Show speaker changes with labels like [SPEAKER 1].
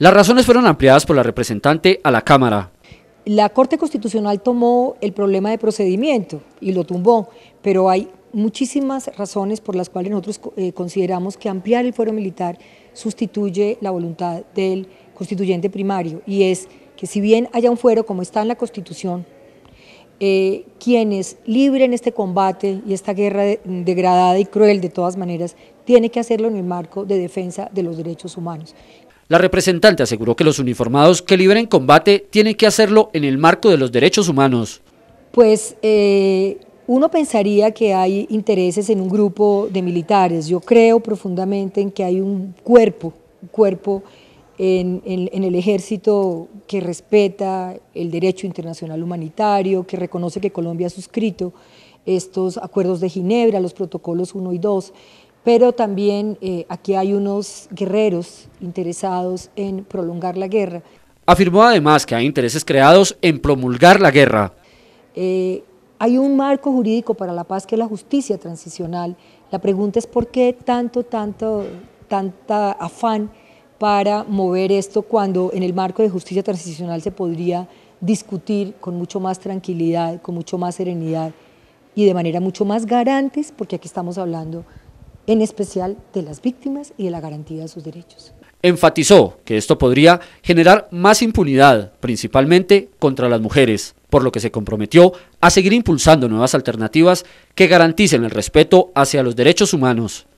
[SPEAKER 1] Las razones fueron ampliadas por la representante a la Cámara.
[SPEAKER 2] La Corte Constitucional tomó el problema de procedimiento y lo tumbó, pero hay muchísimas razones por las cuales nosotros eh, consideramos que ampliar el fuero militar sustituye la voluntad del constituyente primario y es que si bien haya un fuero como está en la Constitución, eh, quienes libren este combate y esta guerra degradada y cruel de todas maneras, tiene que hacerlo en el marco de defensa de los derechos humanos.
[SPEAKER 1] La representante aseguró que los uniformados que liberen combate tienen que hacerlo en el marco de los derechos humanos.
[SPEAKER 2] Pues eh, uno pensaría que hay intereses en un grupo de militares. Yo creo profundamente en que hay un cuerpo, un cuerpo en, en, el ejército que respeta el derecho internacional humanitario, que reconoce que Colombia ha suscrito estos acuerdos de Ginebra, los protocolos 1 y 2, pero también eh, aquí hay unos guerreros interesados en prolongar la guerra.
[SPEAKER 1] Afirmó además que hay intereses creados en promulgar la guerra.
[SPEAKER 2] Eh, hay un marco jurídico para la paz que es la justicia transicional. La pregunta es por qué tanto, tanto, tanta afán para mover esto cuando en el marco de justicia transicional se podría discutir con mucho más tranquilidad, con mucho más serenidad y de manera mucho más garantes, porque aquí estamos hablando en especial de las víctimas y de la garantía de sus derechos.
[SPEAKER 1] Enfatizó que esto podría generar más impunidad, principalmente contra las mujeres, por lo que se comprometió a seguir impulsando nuevas alternativas que garanticen el respeto hacia los derechos humanos.